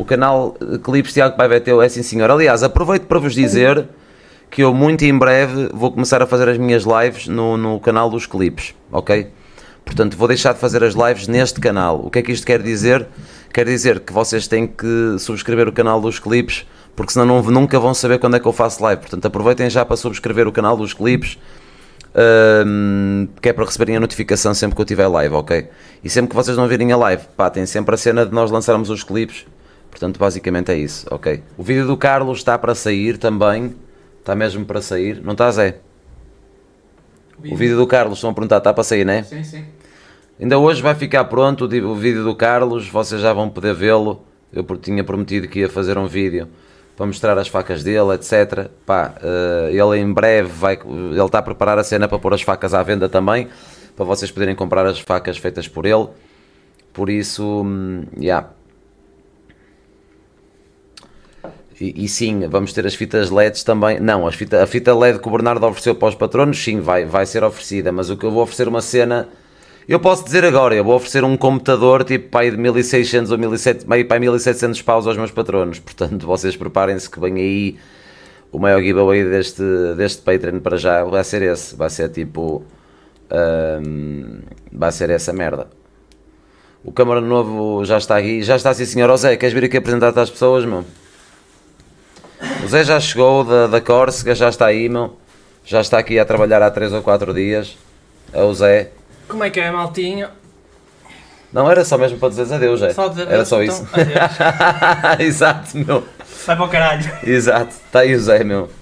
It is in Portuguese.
O canal Clips Tiago Paiva é é sim senhor. Aliás, aproveito para vos dizer que eu muito em breve vou começar a fazer as minhas lives no, no canal dos clipes, ok? Portanto, vou deixar de fazer as lives neste canal. O que é que isto quer dizer? Quer dizer que vocês têm que subscrever o canal dos clipes, porque senão não, nunca vão saber quando é que eu faço live. Portanto, aproveitem já para subscrever o canal dos clipes, um, que é para receberem a notificação sempre que eu tiver live, ok? E sempre que vocês não virem a live, pá, tem sempre a cena de nós lançarmos os clipes Portanto, basicamente é isso, ok? O vídeo do Carlos está para sair também. Está mesmo para sair. Não está, Zé? O vídeo, o vídeo do Carlos, estão a perguntar, está para sair, não é? Sim, sim. Ainda hoje vai ficar pronto o vídeo do Carlos, vocês já vão poder vê-lo. Eu tinha prometido que ia fazer um vídeo para mostrar as facas dele, etc. Pá, eh, ele em breve vai. Ele está a preparar a cena para pôr as facas à venda também, para vocês poderem comprar as facas feitas por ele. Por isso, já. Hum, yeah. E, sim, vamos ter as fitas LEDs também. Não, as fita, a fita LED que o Bernardo ofereceu para os patronos, sim, vai, vai ser oferecida, mas o que eu vou oferecer uma cena. Eu posso dizer agora, eu vou oferecer um computador tipo pai de 1600 ou 1700, meio pai 1700 paus aos meus patronos. Portanto, vocês preparem-se que vem aí o maior giveaway deste, deste Patreon para já. Vai ser esse, vai ser tipo. Hum, vai ser essa merda. O Câmara Novo já está aqui. Já está, sim senhor. José, queres vir aqui apresentar-te às pessoas, mano o Zé já chegou da, da Córcega, já está aí, meu. Já está aqui a trabalhar há 3 ou 4 dias. É o Zé. Como é que é, maltinho? Não, era só mesmo para dizeres adeus, Zé. Só era só então, isso. Exato, meu. Sai para o caralho. Exato. Está aí o Zé, meu.